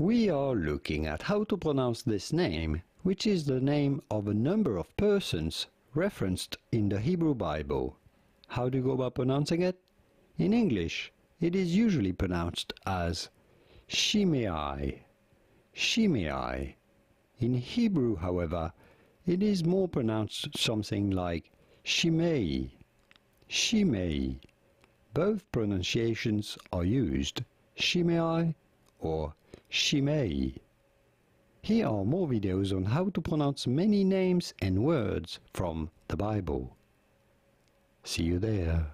We are looking at how to pronounce this name, which is the name of a number of persons referenced in the Hebrew Bible. How do you go about pronouncing it? In English, it is usually pronounced as Shimei, Shimei. In Hebrew, however, it is more pronounced something like Shimei, Shimei. Both pronunciations are used, Shimei or Shimei. Here are more videos on how to pronounce many names and words from the Bible. See you there.